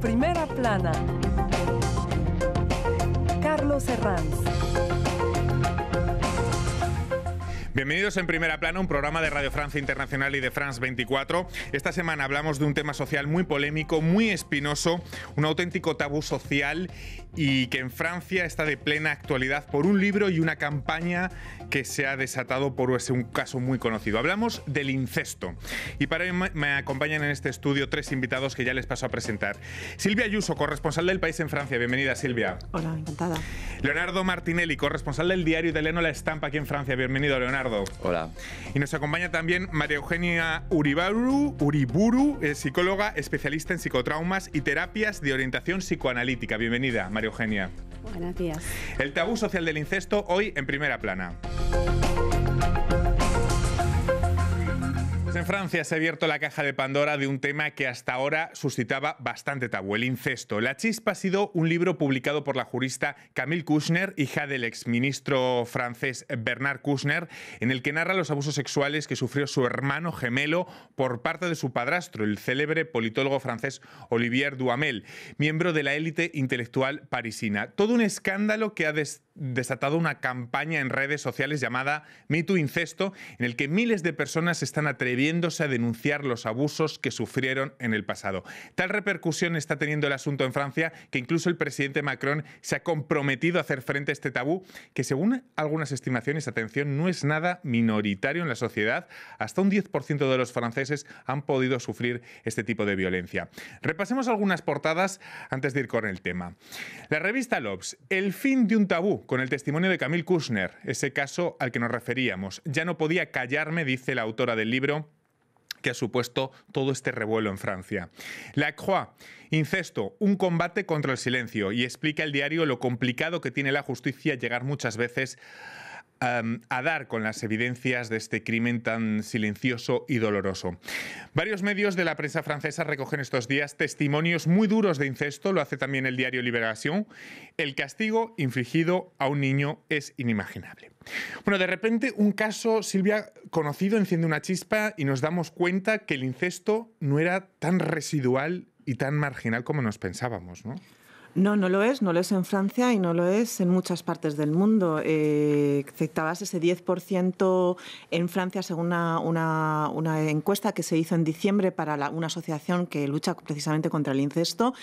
Primera plana. Carlos Herranz. Bienvenidos en Primera Plana, un programa de Radio Francia Internacional y de France 24. Esta semana hablamos de un tema social muy polémico, muy espinoso, un auténtico tabú social y que en Francia está de plena actualidad por un libro y una campaña que se ha desatado por un caso muy conocido. Hablamos del incesto. Y para me acompañan en este estudio tres invitados que ya les paso a presentar. Silvia Ayuso, corresponsal del país en Francia. Bienvenida, Silvia. Hola, encantada. Leonardo Martinelli, corresponsal del diario italiano La Estampa aquí en Francia. Bienvenido, Leonardo. Hola. Y nos acompaña también María Eugenia Uribaru, Uriburu, eh, psicóloga especialista en psicotraumas y terapias de orientación psicoanalítica. Bienvenida, María Eugenia. Buenos días. El tabú social del incesto hoy en primera plana. Pues en Francia se ha abierto la caja de Pandora de un tema que hasta ahora suscitaba bastante tabú, el incesto. La chispa ha sido un libro publicado por la jurista Camille Kushner, hija del exministro francés Bernard Kushner, en el que narra los abusos sexuales que sufrió su hermano gemelo por parte de su padrastro, el célebre politólogo francés Olivier Duhamel, miembro de la élite intelectual parisina. Todo un escándalo que ha destacado desatado una campaña en redes sociales llamada Too Incesto, en el que miles de personas están atreviéndose a denunciar los abusos que sufrieron en el pasado. Tal repercusión está teniendo el asunto en Francia que incluso el presidente Macron se ha comprometido a hacer frente a este tabú, que según algunas estimaciones, atención, no es nada minoritario en la sociedad. Hasta un 10% de los franceses han podido sufrir este tipo de violencia. Repasemos algunas portadas antes de ir con el tema. La revista Lobs, El fin de un tabú con el testimonio de Camille Kushner, ese caso al que nos referíamos. Ya no podía callarme, dice la autora del libro, que ha supuesto todo este revuelo en Francia. La Croix, incesto, un combate contra el silencio, y explica el diario lo complicado que tiene la justicia llegar muchas veces a dar con las evidencias de este crimen tan silencioso y doloroso. Varios medios de la prensa francesa recogen estos días testimonios muy duros de incesto, lo hace también el diario Liberación. El castigo infligido a un niño es inimaginable. Bueno, de repente un caso, Silvia, conocido enciende una chispa y nos damos cuenta que el incesto no era tan residual y tan marginal como nos pensábamos, ¿no? No, no lo es, no lo es en Francia y no lo es en muchas partes del mundo. Eh, ese 10% en Francia según una, encuesta que se hizo en diciembre para una asociación que lucha precisamente contra el incesto,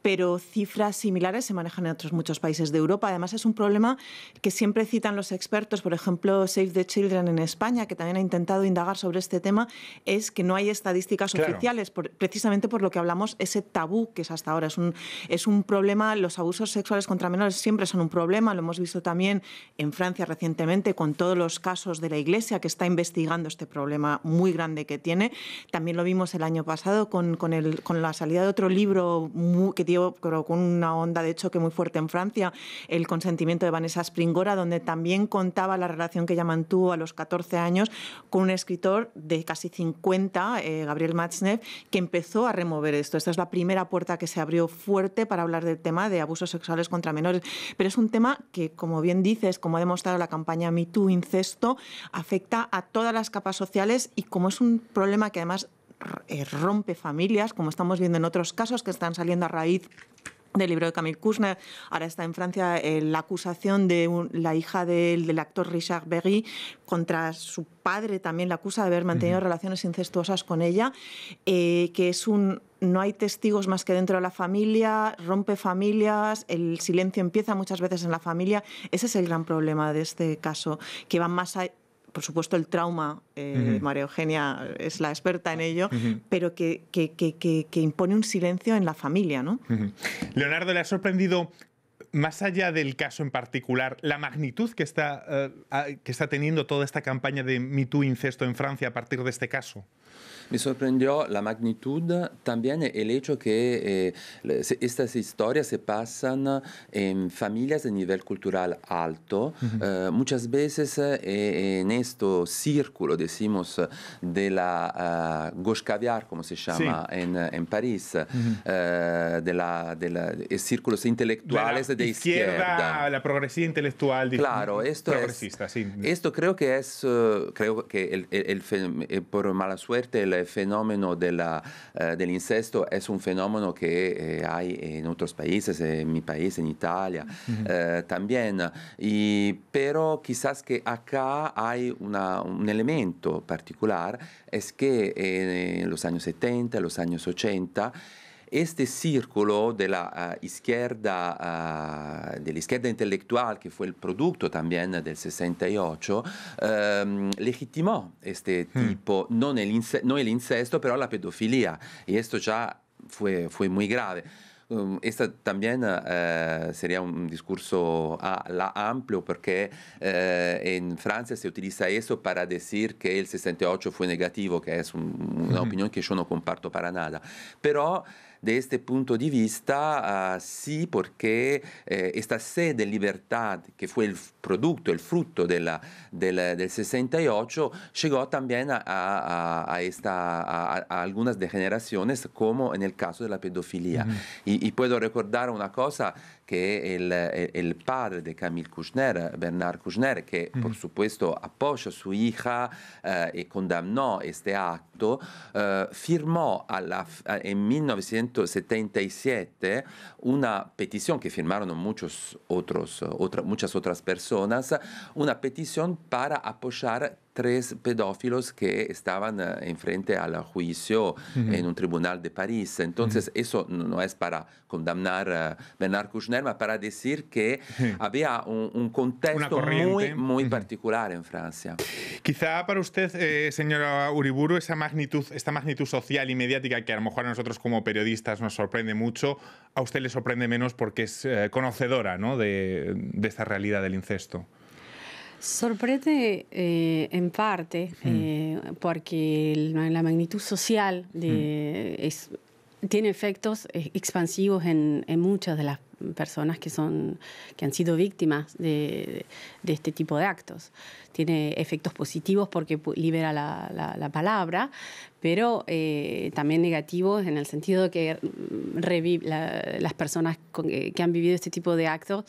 pero cifras similares se manejan en otros muchos países de Europa. Además, es un problema que siempre citan los expertos, por ejemplo, Save the Children en España, que también ha intentado indagar sobre este tema, es que no hay estadísticas oficiales, precisamente por lo que hablamos, ese tabú que es hasta ahora. Es un, es un problema los abusos sexuales contra menores siempre son un problema, lo hemos visto también en Francia recientemente con todos los casos de la Iglesia que está investigando este problema muy grande que tiene. También lo vimos el año pasado con, con, el, con la salida de otro libro que dio con una onda de choque muy fuerte en Francia, El consentimiento de Vanessa Springora, donde también contaba la relación que ella mantuvo a los 14 años con un escritor de casi 50, eh, Gabriel Matzneff, que empezó a remover esto. Esta es la primera puerta que se abrió fuerte para hablar de tema de abusos sexuales contra menores. Pero es un tema que, como bien dices, como ha demostrado la campaña #MeToo, Incesto, afecta a todas las capas sociales y como es un problema que además eh, rompe familias, como estamos viendo en otros casos que están saliendo a raíz del libro de Camille Kushner. Ahora está en Francia eh, la acusación de la hija del, actor Richard Berry contra su padre, también la acusa de haber mantenido relaciones incestuosas con ella, eh, que es un, no hay testigos más que dentro de la familia, rompe familias, el silencio empieza muchas veces en la familia. Ese es el gran problema de este caso, que va más allá. por supuesto, el trauma, eh, María Eugenia es la experta en ello, pero que, que, impone un silencio en la familia. ¿no? Leonardo, ¿le ha sorprendido, más allá del caso en particular, la magnitud que está, eh, que está teniendo toda esta campaña de Me incesto en Francia a partir de este caso? Me sorprendió la magnitud, también el hecho que eh, estas historias se pasan en familias de nivel cultural alto, eh, muchas veces eh, en este círculo, decimos, de la uh, como se llama en, París, de, la, de, círculos intelectuales de, la izquierda, La progresión intelectual. Claro, esto progresista, Esto creo que es, creo que por mala suerte, el il fenómeno della, eh, dell'incesto è un fenómeno che eh, hay en otros países, en mi país, en Italia, uh mm-hmm. -huh. eh, también. Y, pero quizás acá hay una, un elemento particolare, è che negli anni 70, negli anni 80, este círculo de la uh, eh, izquierda, uh, eh, de la izquierda intelectual, que fue el producto también del 68, um, legitimó este hmm. tipo, no el, incesto, no el incesto, pero la pedofilia. Y esto ya fue, fue muy grave. Questo ehm, también eh, sería un discurso ah, la amplio porque eh, en Francia se utiliza eso para decir que el 68 fue negativo, que es un, una mm. opinión que yo no comparto para nada. Pero de este punto de vista, uh, ah, sí, porque eh, esta sed de libertad, que fue el producto, el fruto de la, de la, del 68, llegó también a, a, a esta, a, algunas degeneraciones, como en el caso de la pedofilia. Mm y, y, puedo recordar una cosa que eh, el, padre de Camille Kushner, Bernard Kushner, que por supuesto apoya a su hija eh, y condenó este acto, eh, firmó en 1977 una petición que firmaron muchos otros, muchas otras personas, una petición para apoyar tres pedófilos que estaban eh, enfrente al juicio en un tribunal de París. Entonces, eso no es para condenar a Bernard Kouchner, sino para decir que había un, contexto muy, muy particular en Francia. Quizá para usted, eh, señora Uriburu, esa magnitud, esta magnitud social y mediática que a lo mejor a nosotros como periodistas nos sorprende mucho, a usted le sorprende menos porque es eh, conocedora ¿no? de, de esta realidad del incesto. Sorprende eh, en parte hmm. eh, porque la magnitud social hmm. tiene efectos eh, expansivos en, muchas de las personas que, son, que han sido víctimas de, este tipo de actos. Tiene efectos positivos porque libera la, palabra, pero también negativos en el sentido de que mm, las personas que han vivido este tipo de actos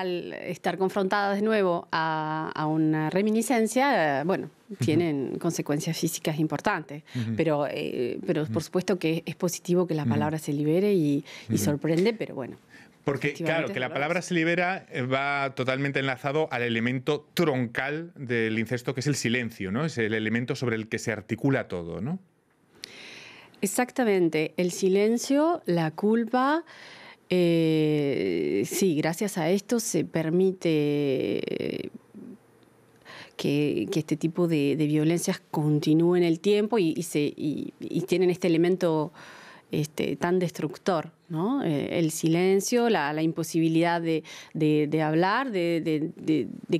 al estar confrontadas de nuevo a, una reminiscencia, eh, bueno, tienen consecuencias físicas importantes. Pero, eh, pero por supuesto que es positivo que la palabra se libere y, y sorprende, pero bueno. Porque, claro, que la palabra se libera eh, va totalmente enlazado al elemento troncal del incesto, que es el silencio, ¿no? Es el elemento sobre el que se articula todo, ¿no? Exactamente. El silencio, la culpa, eh, sí, gracias a esto se permite eh, que, este tipo de, violencias continúen el tiempo y, se, tienen este elemento este, tan destructor, ¿no? Eh, el silencio, la, imposibilidad de, hablar, de,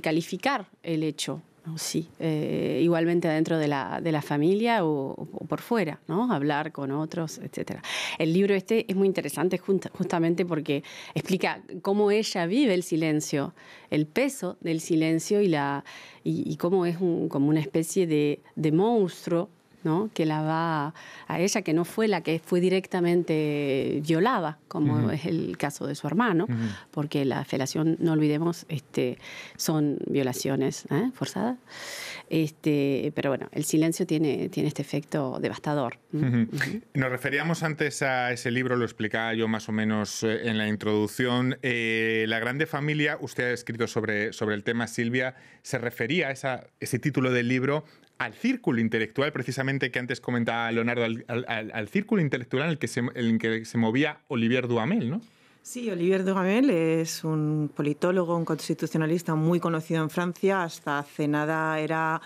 calificar el hecho. Sí, eh, igualmente adentro de la, de la familia o, por fuera, ¿no? Hablar con otros, etc. El libro este es muy interesante justamente porque explica cómo ella vive el silencio, el peso del silencio y, la, y, cómo es como una especie de, de monstruo que la va a ella, que no fue la que fue directamente violada, como es el caso de su hermano, porque la felación, no olvidemos, este, son violaciones ¿eh? forzadas. Este, pero bueno, el silencio tiene, tiene este efecto devastador. ¿Mm? Nos referíamos antes a ese libro, lo explicaba yo más o menos eh, en la introducción. Eh, la Grande Familia, usted ha escrito sobre, sobre el tema, Silvia, se refería a esa, ese título del libro al círculo intelectual, precisamente que antes comentaba Leonardo, al, círculo intelectual en el, que se, en que se movía Olivier Duhamel, ¿no? Sí, Olivier Duhamel es un politólogo, un constitucionalista muy conocido en Francia. Hasta hace nada era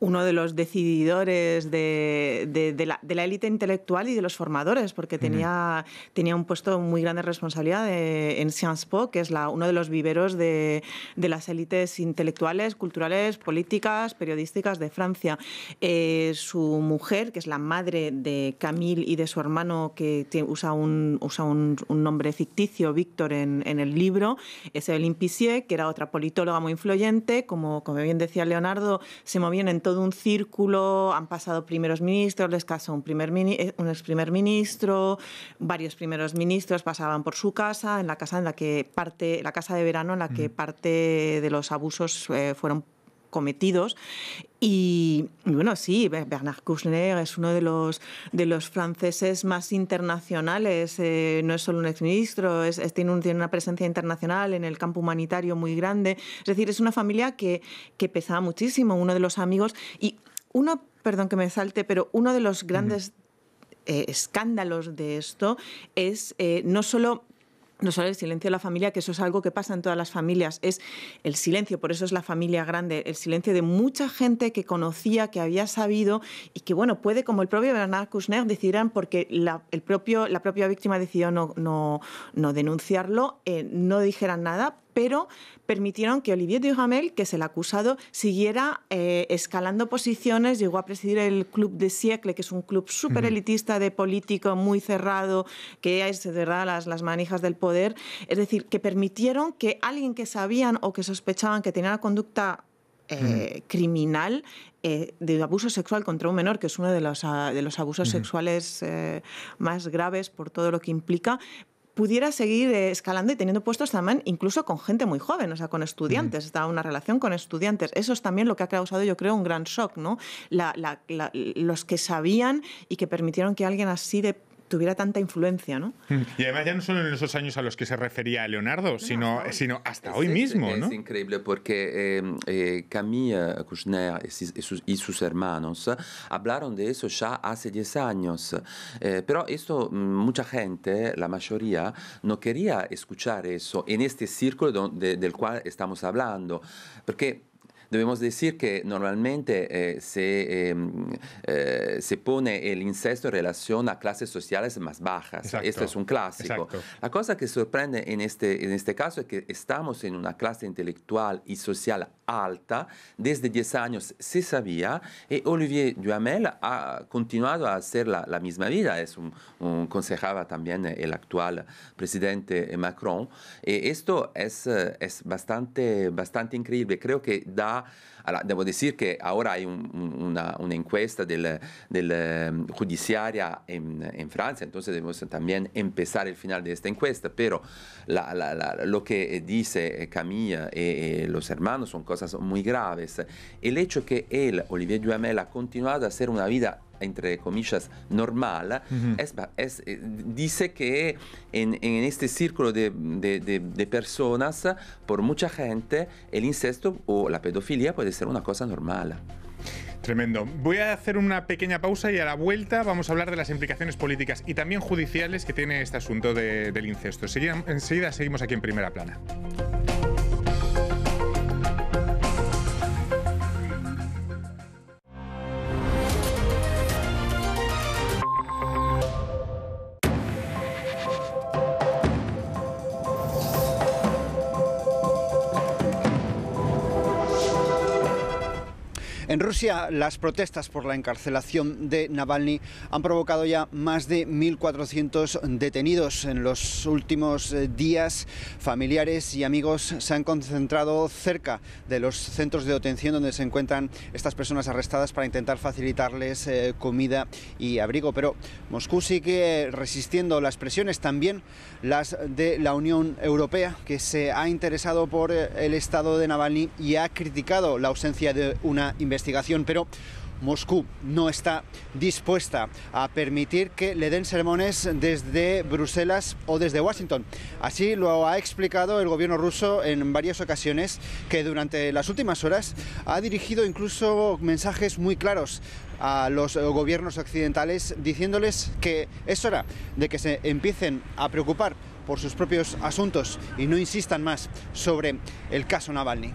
uno de los decididores de, de, la, élite intelectual y de los formadores, porque tenía, tenía un puesto muy grande de responsabilidad eh, en Sciences Po, que es la, uno de los viveros de, las élites intelectuales, culturales, políticas, periodísticas de Francia. Eh, su mujer, que es la madre de Camille y de su hermano, que usa, un, usa un, nombre ficticio, Víctor, en, en, el libro, es Evelyn Pissier, que era otra politóloga muy influyente, como, como bien decía Leonardo, se movían en todo un círculo, han pasado primeros ministros, les casó un, primer, eh, un ex primer ministro, varios primeros ministros pasaban por su casa, en la casa en la que parte, la casa de verano en la que parte de los abusos eh, fueron cometidos. Y bueno, sí, Bernard Kouchner es uno de los, de los franceses más internacionales, eh, no es solo un exministro, tiene, tiene, una presencia internacional en el campo humanitario muy grande. Es decir, es una familia que, que pesaba muchísimo, uno de los amigos. Y uno, perdón que me salte, pero uno de los grandes eh, escándalos de esto es eh, no solo no solo el silencio de la familia, que eso es algo que pasa en todas las familias, es el silencio, por eso es la familia grande, el silencio de mucha gente que conocía, que había sabido y que, bueno, puede, como el propio Bernard kushner decirán porque la, el propio, la propia víctima decidió no, no, denunciarlo, eh, no dijeran nada, pero permitieron que Olivier Duhamel, que es el acusado, siguiera eh, escalando posiciones, llegó a presidir el Club de Siecle, que es un club súper elitista de político muy cerrado, que es de verdad las, manijas del poder, es decir, que permitieron que alguien que sabían o que sospechaban que tenía una conducta eh, criminal eh, de abuso sexual contra un menor, que es uno de los, ah, abusos sexuales más graves por todo lo que implica, pudiera seguir eh, escalando y teniendo puestos también incluso con gente muy joven, o sea, con mm. estudiantes, Estaba una relación con estudiantes. Eso es también lo que ha causado, yo creo, un gran shock, ¿no? los que sabían y que permitieron que alguien así de tuviera tanta influencia, ¿no? Mm. Y además ya no solo en esos años a los que se refería Leonardo, sino, sino hasta hoy mismo, ¿no? Es increíble porque eh, eh, Camille Kouchner y sus, hermanos hablaron de eso ya hace 10 años, eh, pero esto mm, mucha gente, la mayoría, no quería escuchar eso en este círculo del cual estamos hablando, porque Debemos decir que normalmente eh, em, eh, se, pone el incesto en relación a clases sociales más bajas. Esto es un clásico. La cosa que sorprende en este, en este caso es que estamos en una clase intelectual y social alta, desde 10 años se sabía, y eh, Olivier Duhamel ha continuado a hacer la, misma vida, es un, consejero también eh, el actual presidente eh, Macron, y esto es, es bastante, bastante increíble, creo que da, debo decir que ahora hay una, una, encuesta del, del judiciaria en, Francia, entonces debemos también empezar el final de esta encuesta, pero lo que dice Camilla y, y los hermanos son cosas cosas muy graves. El hecho que él, Olivier Duhamel, ha continuado a hacer una vida entre comillas, normal, es, eh, dice que en, este círculo de, de, personas, por mucha gente, el incesto o la pedofilia puede ser una cosa normal. Tremendo. Voy a hacer una pequeña pausa y a la vuelta vamos a hablar de las implicaciones políticas y también judiciales que tiene este asunto del incesto. enseguida seguimos aquí en primera plana. En Rusia, las protestas por la encarcelación de Navalny han provocado ya más de 1.400 detenidos. En los últimos eh, días, familiares y amigos se han concentrado cerca de los centros de detención donde se encuentran estas personas arrestadas para intentar facilitarles eh, comida y abrigo. Pero Moscú sigue resistiendo las presiones, también las de la Unión Europea, que se ha interesado por eh, el estado de Navalny y ha criticado la ausencia de una investigación pero Moscú no está dispuesta a permitir que le den sermones desde Bruselas o desde Washington. Así lo ha explicado el gobierno ruso en varias ocasiones, que durante las últimas horas ha dirigido incluso mensajes muy claros a los gobiernos occidentales diciéndoles que es hora de que se empiecen a preocupar por sus propios asuntos y no insistan más sobre el caso Navalny.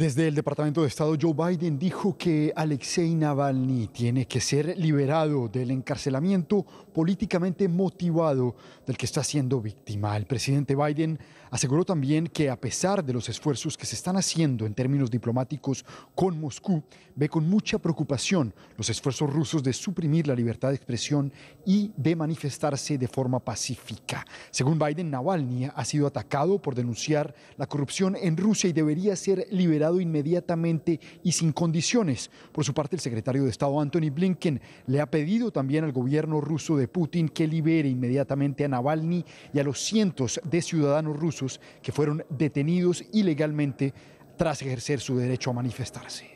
Desde el Departamento de Estado, Joe Biden dijo que Alexei Navalny tiene que ser liberado del encarcelamiento políticamente motivado del que está siendo víctima. El presidente Biden Aseguró también que a pesar de los esfuerzos que se están haciendo en términos diplomáticos con Moscú, ve con mucha preocupación los esfuerzos rusos de suprimir la libertad de expresión y de manifestarse de forma pacífica. Según Biden, Navalny ha sido atacado por denunciar la corrupción en Rusia y debería ser liberado inmediatamente y sin condiciones. Por su parte, el secretario de Estado Anthony Blinken le ha pedido también al gobierno ruso de Putin que libere inmediatamente a Navalny y a los cientos de ciudadanos rusos que fueron detenidos ilegalmente tras ejercer su derecho a manifestarse.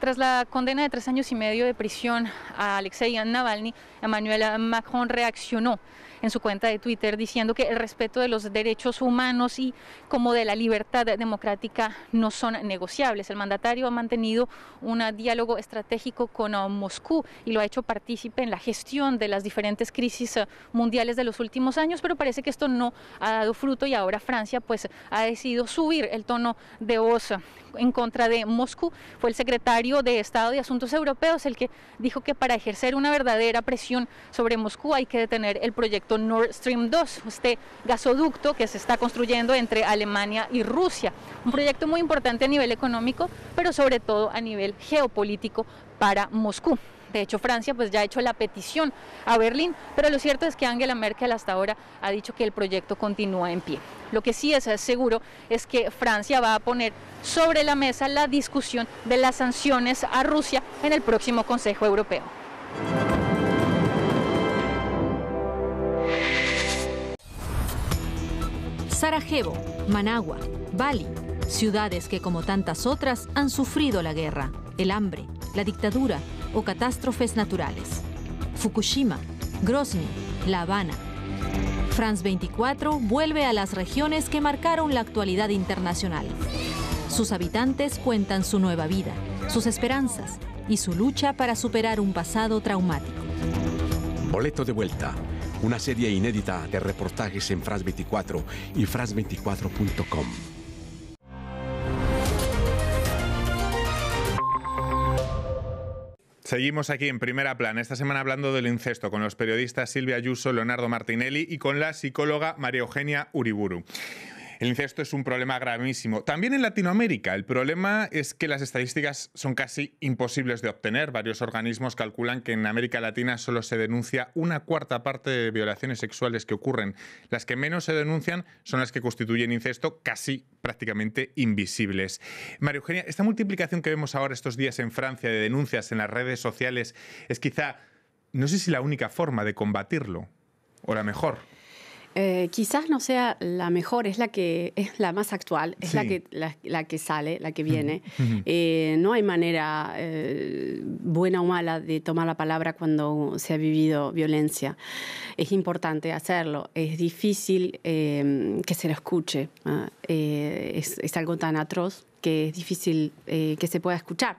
Tras la condena de tres años y medio de prisión a Alexei Navalny, Emmanuel Macron reaccionó en su cuenta de Twitter diciendo que el respeto de los derechos humanos y como de la libertad democrática no son negociables. El mandatario ha mantenido un diálogo estratégico con uh, Moscú y lo ha hecho partícipe en la gestión de las diferentes crisis uh, mundiales de los últimos años, pero parece que esto no ha dado fruto y ahora Francia pues ha decidido subir el tono de voz uh, en contra de Moscú. Fue el secretario de Estado de Asuntos Europeos el que dijo que para ejercer una verdadera presión sobre Moscú hay que detener el proyecto Nord Stream 2, este gasoducto que se está construyendo entre Alemania y Rusia. Un proyecto muy importante a nivel económico, pero sobre todo a nivel geopolítico para Moscú. De hecho, Francia pues ya ha hecho la petición a Berlín, pero lo cierto es que Angela Merkel hasta ahora ha dicho que el proyecto continúa en pie. Lo que sí es seguro es que Francia va a poner sobre la mesa la discusión de las sanciones a Rusia en el próximo Consejo Europeo. Sarajevo, Managua, Bali, ciudades que como tantas otras han sufrido la guerra, el hambre, la dictadura o catástrofes naturales. Fukushima, Grozny, La Habana. France 24 vuelve a las regiones que marcaron la actualidad internacional. Sus habitantes cuentan su nueva vida, sus esperanzas y su lucha para superar un pasado traumático. Boleto de vuelta, una serie inédita de reportajes en fras 24 y fras 24com Seguimos aquí en Primera Plan, esta semana hablando del incesto con los periodistas Silvia Ayuso, Leonardo Martinelli y con la psicóloga María Eugenia Uriburu. El incesto es un problema gravísimo. También en Latinoamérica. El problema es que las estadísticas son casi imposibles de obtener. Varios organismos calculan que en América Latina solo se denuncia una cuarta parte de violaciones sexuales que ocurren. Las que menos se denuncian son las que constituyen incesto casi prácticamente invisibles. María Eugenia, esta multiplicación que vemos ahora estos días en Francia de denuncias en las redes sociales es quizá, no sé si la única forma de combatirlo o la mejor. Eh, quizás no sea la mejor, es la que es la más actual, es la, que, la, que sale, la que viene. Eh, no hay manera eh, buena o mala de tomar la palabra cuando se ha vivido violencia. Es importante hacerlo, es difícil em, que se lo escuche, ¿ah? es, algo tan atroz que es difícil que se pueda escuchar.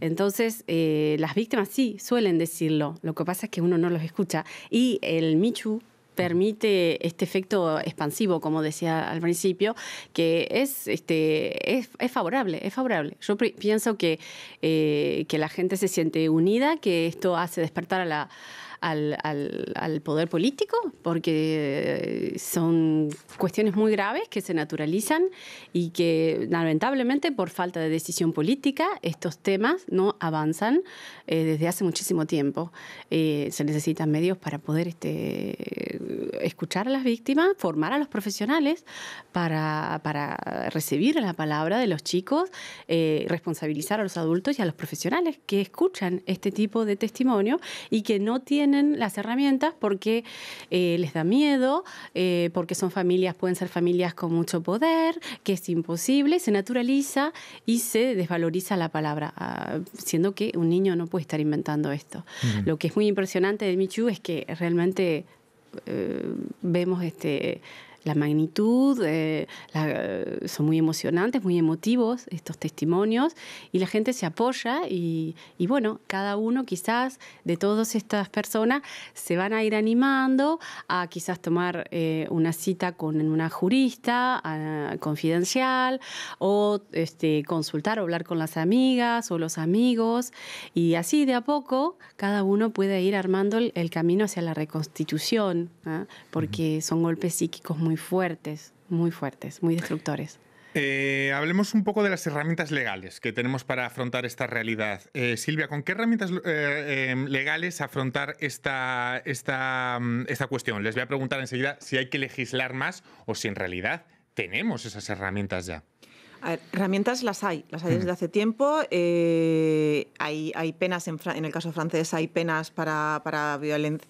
Entonces, las víctimas sí suelen decirlo, lo que pasa es que uno no los escucha. Y el Michu permite este efecto expansivo, como decía al principio, que es, este, es, favorable, es favorable. Yo pienso que, eh, que la gente se siente unida, que esto hace despertar a la al, al, poder político, porque eh, son cuestiones muy graves que se naturalizan y que lamentablemente por falta de decisión política estos temas no avanzan eh, desde hace muchísimo tiempo. Eh, se necesitan medios para poder este, escuchar a las víctimas, formar a los profesionales para, para recibir la palabra de los chicos, responsabilizar a los adultos y a los profesionales que escuchan este tipo de testimonio y que no tienen las herramientas porque eh, les da miedo, eh, porque son familias, pueden ser familias con mucho poder, que es imposible, se naturaliza y se desvaloriza la palabra, ah, siendo que un niño no puede estar inventando esto. Lo que es muy impresionante de Michu es que realmente eh, vemos este la magnitud, eh, eh, son muy emocionantes, muy emotivos estos testimonios y la gente se apoya y, bueno, cada uno quizás de todas estas personas se van a ir animando a quizás tomar eh, una cita con una jurista ah, confidencial o este, consultar o hablar con las amigas o los amigos y así de a poco cada uno puede ir armando el, camino hacia la reconstitución ¿ah? porque son golpes psíquicos muy muy fuertes, muy fuertes, muy destructores. Eh, hablemos un poco de las herramientas legales que tenemos para afrontar esta realidad. Eh, Silvia, ¿con qué herramientas eh, em, legales afrontar esta, esta, mm, esta cuestión? Les voy a preguntar enseguida si hay que legislar más o si en realidad tenemos esas herramientas ya. A herramientas las hay, las hay desde mm. hace tiempo. Eh, hay, penas, en, el caso francés, hay penas para,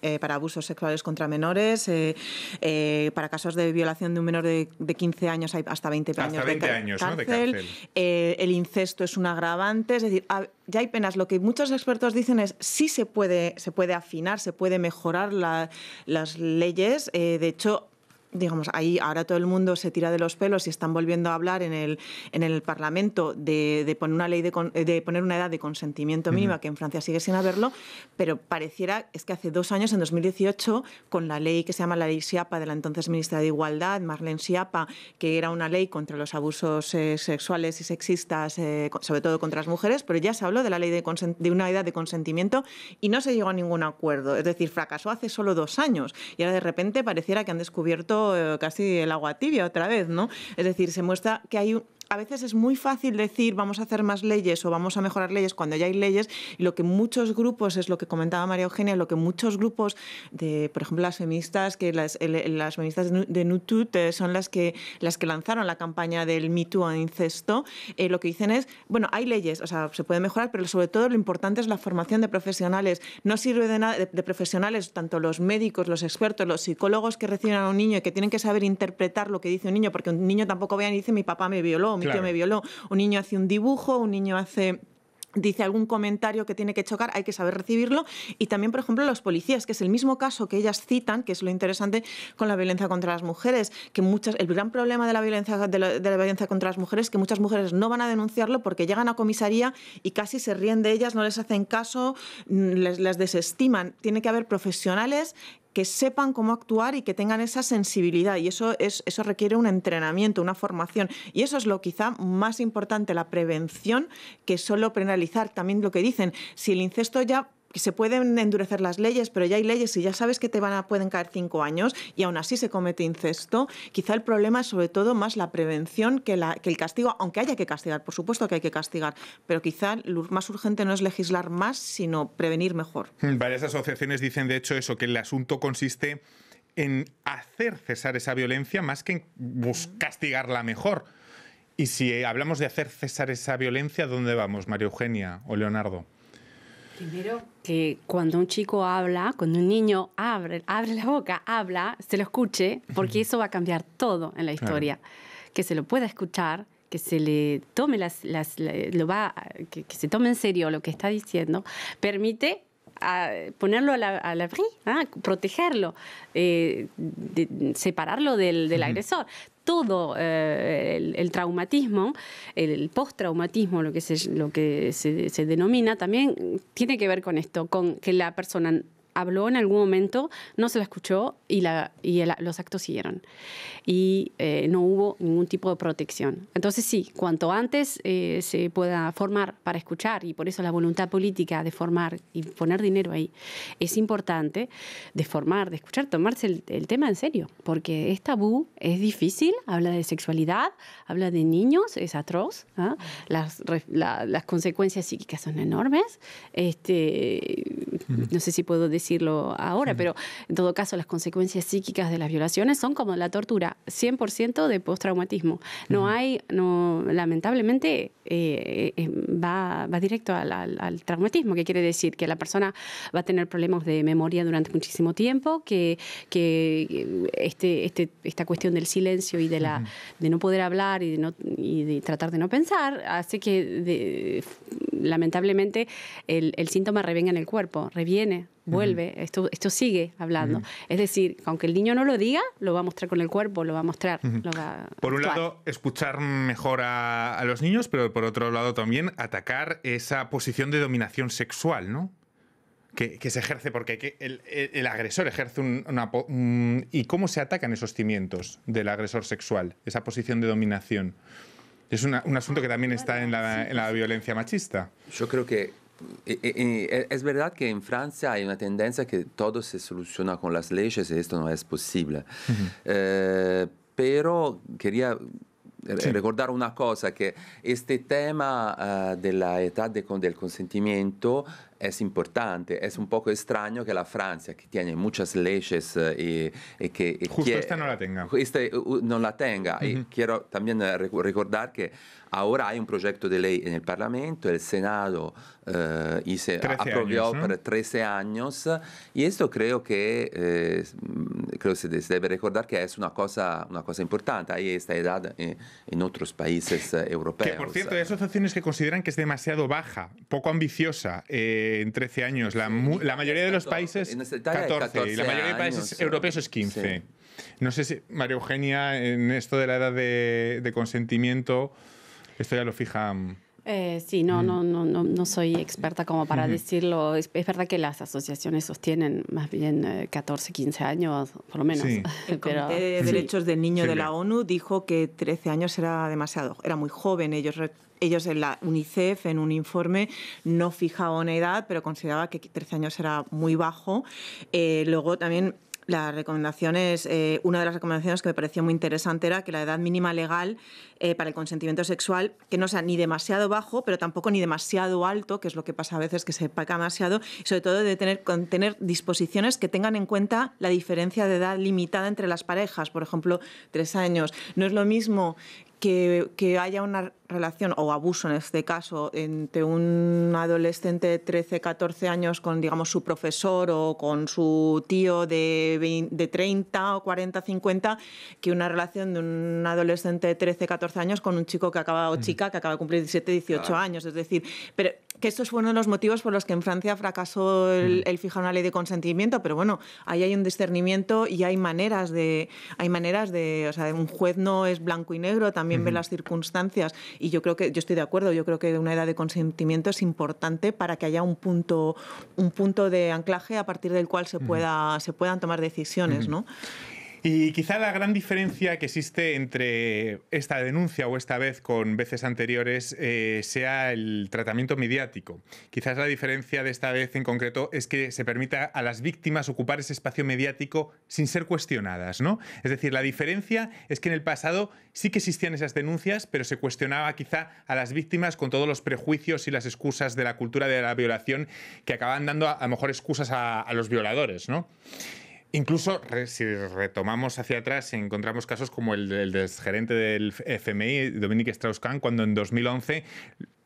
eh, abusos sexuales contra menores. Eh, para casos de violación de un menor de, 15 años hay hasta 20 años, de el incesto es un agravante. Es decir, ya hay penas. Lo que muchos expertos dicen es sí se puede, se puede afinar, se puede mejorar las leyes. de hecho, digamos, ahí ahora todo el mundo se tira de los pelos y están volviendo a hablar en el, en el Parlamento de, poner una ley de, de, poner una edad de consentimiento mínima, que en Francia sigue sin haberlo, pero pareciera, es que hace dos años, en 2018, con la ley que se llama la ley Siapa de la entonces ministra de Igualdad, Marlene Siapa, que era una ley contra los abusos eh, sexuales y sexistas, eh, sobre todo contra las mujeres, pero ya se habló de la ley de una edad de consentimiento y no se llegó a ningún acuerdo. Es decir, fracasó hace solo dos años y ahora de repente pareciera que han descubierto eh, casi el agua tibia otra vez, ¿no? Es decir, se muestra que hay un a veces es muy fácil decir vamos a hacer más leyes o vamos a mejorar leyes cuando ya hay leyes y lo que muchos grupos, es lo que comentaba María Eugenia, lo que muchos grupos de, por ejemplo, las feministas, que las, feministas de Nutut eh, son las que, las que lanzaron la campaña del Me Too a incesto, eh, lo que dicen es, bueno, hay leyes, o sea, se puede mejorar, pero sobre todo lo importante es la formación de profesionales. No sirve de nada de, profesionales, tanto los médicos, los expertos, los psicólogos que reciben a un niño y que tienen que saber interpretar lo que dice un niño, porque un niño tampoco vea y dice mi papá me violó, mi me violó. Un niño hace un dibujo, un niño hace dice algún comentario que tiene que chocar, hay que saber recibirlo. Y también, por ejemplo, los policías, que es el mismo caso que ellas citan, que es lo interesante con la violencia contra las mujeres, que muchas, el gran problema de la violencia, de la, violencia contra las mujeres es que muchas mujeres no van a denunciarlo porque llegan a comisaría y casi se ríen de ellas, no les hacen caso, mm, las desestiman. Tiene que haber profesionales que sepan cómo actuar y que tengan esa sensibilidad. Y eso, es, eso requiere un entrenamiento, una formación. Y eso es lo quizá más importante, la prevención, que solo penalizar. También lo que dicen, si el incesto ya se pueden endurecer las leyes, pero ya hay leyes y ya sabes que te van a, pueden caer cinco años y aún así se comete incesto. Quizá el problema es sobre todo más la prevención que, que el castigo, aunque haya que castigar, por supuesto que hay que castigar, pero quizá lo más urgente no es legislar más, sino prevenir mejor. Hmm. Varias asociaciones dicen, de hecho, eso, que el asunto consiste en hacer cesar esa violencia más que en mm. castigarla mejor. Y si hablamos de hacer cesar esa violencia, ¿dónde vamos, María Eugenia o Leonardo? Primero, que cuando un chico habla, cuando un niño abre, abre la boca, habla, se lo escuche, porque eso va a cambiar todo en la historia. Que se lo pueda escuchar, que se le tome las, las lo va, que, se tome en serio lo que está diciendo, permite ah, a ponerlo al la, a ah, protegerlo, eh, separarlo del, del agresor todo eh, el, el, traumatismo, el postraumatismo, lo que, se, lo que se, se denomina, también tiene que ver con esto, con que la persona habló en algún momento, no se la escuchó y, la, y los actos siguieron. Y eh, no hubo ningún tipo de protección. Entonces sí, cuanto antes eh, se pueda formar para escuchar, y por eso la voluntad política de formar y poner dinero ahí es importante, de formar, de escuchar, tomarse el, tema en serio, porque es tabú, es difícil, habla de sexualidad, habla de niños, es atroz, ¿ah? las, las, consecuencias psíquicas son enormes. Este, No sé si puedo decir decirlo ahora, pero en todo caso las consecuencias psíquicas de las violaciones son como la tortura, 100% de postraumatismo. traumatismo No hay, no, lamentablemente eh, eh, va, va, directo al, traumatismo, que quiere decir que la persona va a tener problemas de memoria durante muchísimo tiempo, que, que este, este, esta cuestión del silencio y de, la, de no poder hablar y de, no, de tratar de no pensar hace que lamentablemente el, el síntoma revenga en el cuerpo, reviene vuelve, esto, esto sigue hablando. Es decir, aunque el niño no lo diga, lo va a mostrar con el cuerpo, lo va a mostrar. por un lado, escuchar mejor a, los niños, pero por otro lado también atacar esa posición de dominación sexual, ¿no? Que, que se ejerce, porque el, el, agresor ejerce una... ¿Y cómo se atacan esos cimientos del agresor sexual, esa posición de dominación? Es un asunto que también está en la, en la violencia machista. Yo creo que Es verdad que en Francia hay una tendencia que todo se soluciona con las leyes y esto no es posible. Uh mhm. -huh. eh, pero quería sì. ricordare una cosa, che questo tema uh, eh, dell'età de, del consentimento es importante. Es un poco extraño que la Francia, que tiene muchas leyes eh, y, que... Justo esta no la tenga. no la tenga. quiero también eh, recordar que ahora hay un proyecto de ley en el Parlamento, el Senado eh, y se aprobó por 13 años. Y esto creo que, creo se debe recordar que es una cosa, una cosa importante. Hay esta edad en, otros países europeos. Que, por cierto, hay asociaciones que consideran que es demasiado baja, poco ambiciosa. Eh, en 13 años. La, mayoría de los países, 14. Este y la mayoría de países europeos es 15. No sé si, María Eugenia, en esto de la edad de, de consentimiento, esto ya lo fija. Mm, eh, sí, mm. no, no, no, no, soy experta como para decirlo. Es, verdad que las asociaciones sostienen más bien 14, eh, 15 años, por lo menos. El Comité de Derechos del Niño de la ONU dijo que 13 años era demasiado, era muy joven. Ellos ellos en la UNICEF, en un informe, no fijaba una edad, pero consideraba que 13 años era muy bajo. Eh, luego también las recomendaciones, eh, una de las recomendaciones que me pareció muy interesante era que la edad mínima legal eh, para el consentimiento sexual, que no sea ni demasiado bajo, pero tampoco ni demasiado alto, que es lo que pasa a veces que se paga demasiado, y sobre todo de tener, tener disposiciones que tengan en cuenta la diferencia de edad limitada entre las parejas, por ejemplo, tres años. No es lo mismo que, haya una relación o abuso en este caso entre un adolescente de 13, 14 años con digamos su profesor o con su tío de, de 30 o 40, 50 que una relación de un adolescente de 13, 14 años con un chico que acaba o mm. chica que acaba de cumplir 17, 18 años, es decir, pero que estos fueron los motivos por los que en Francia fracasó el, mm. el fijar una ley de consentimiento, pero bueno, ahí hay un discernimiento y hay maneras de hay maneras de, o sea, un juez no es blanco y negro también también ve las circunstancias. Y yo creo que, yo estoy de acuerdo, yo creo que una edad de consentimiento es importante para que haya un punto, un punto de anclaje a partir del cual se, pueda, se puedan tomar decisiones, ¿no? Y quizá la gran diferencia que existe entre esta denuncia o esta vez con veces anteriores eh, sea el tratamiento mediático. Quizás la diferencia de esta vez en concreto es que se permita a las víctimas ocupar ese espacio mediático sin ser cuestionadas, ¿no? Es decir, la diferencia es que en el pasado sí que existían esas denuncias, pero se cuestionaba quizá a las víctimas con todos los prejuicios y las excusas de la cultura de la violación que acaban dando a, lo mejor excusas a, a los violadores, ¿no? Incluso si retomamos hacia atrás, encontramos casos como el del gerente del FMI, Dominique Strauss-Kahn, cuando en 2011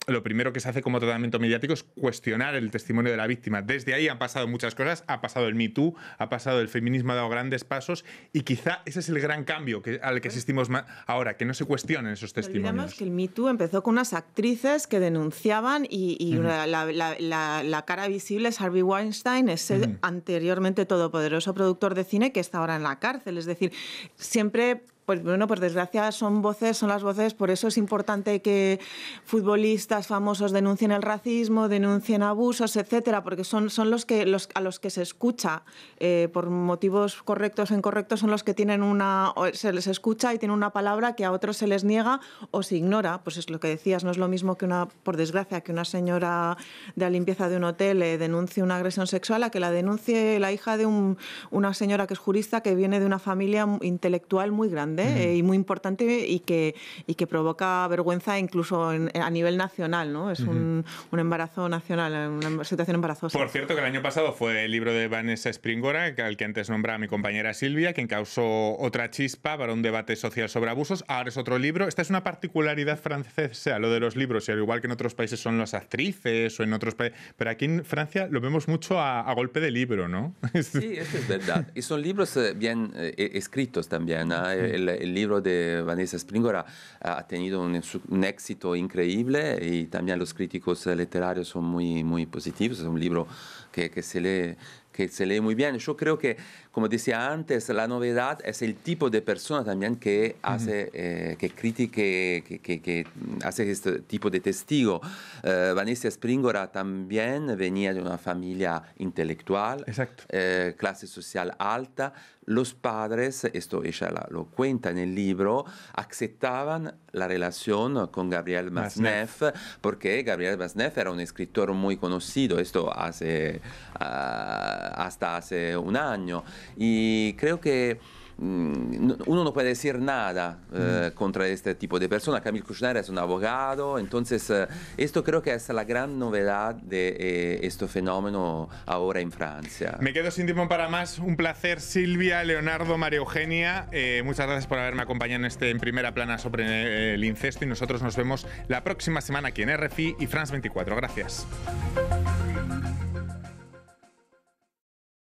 lo primero que se hace como tratamiento mediático es cuestionar el testimonio de la víctima. Desde ahí han pasado muchas cosas, ha pasado el Me Too, ha pasado el feminismo, ha dado grandes pasos y quizá ese es el gran cambio al que asistimos ahora, que no se cuestionen esos testimonios. que el Me Too empezó con unas actrices que denunciaban y, la, cara visible es Harvey Weinstein, ese anteriormente todopoderoso productor de cine que está ahora en la cárcel. Es decir, siempre pues bueno, por desgracia son voces, son las voces, por eso es importante que futbolistas famosos denuncien el racismo, denuncien abusos, etcétera, porque son, son los que los, a los que se escucha eh, por motivos correctos o incorrectos, son los que tienen una se les escucha y tienen una palabra que a otros se les niega o se ignora, pues es lo que decías, no es lo mismo que una, por desgracia, que una señora de la limpieza de un hotel le eh, denuncie una agresión sexual a que la denuncie la hija de una señora que es jurista que viene de una familia intelectual muy grande. Eh, y muy importante y que, y que provoca vergüenza incluso a nivel nacional, ¿no? Es un, embarazo nacional, una situación embarazosa. Por cierto, que el año pasado fue el libro de Vanessa Springora, al que antes nombraba mi compañera Silvia, quien causó otra chispa para un debate social sobre abusos. Ahora es otro libro. Esta es una particularidad francesa, lo de los libros, y al igual que en otros países son las actrices o en otros países. Pero aquí en Francia lo vemos mucho a, golpe de libro, ¿no? Sí, eso es verdad. Y son libros eh, bien eh, escritos también el, libro de Vanessa Springora ha, tenido un, un, éxito increíble y también los críticos literarios son muy, muy positivos. Es un libro que, que se lee que se lee muy bien. Yo creo que como decía antes, la novedad es el tipo de persona también que hace, eh, que critique, que, hace este tipo de testigo. Eh, Vanessa Springora también venía de una familia intelectual, eh, clase social alta. Los padres, esto ella lo cuenta en el libro, aceptaban la relación con Gabriel Masneff, porque Gabriel Masneff era un escritor muy conocido, esto hace, ah, hasta hace un año. Y creo que mm, uno no puede decir nada eh, contra este tipo de personas. Camille Kushner es un abogado, entonces eh, esto creo que es la gran novedad de eh, este fenómeno ahora en Francia. Me quedo sin tiempo para más. Un placer, Silvia, Leonardo, María Eugenia. muchas gracias por haberme acompañado en este en primera plana sobre el incesto y nosotros nos vemos la próxima semana aquí en RFI y France 24. Gracias.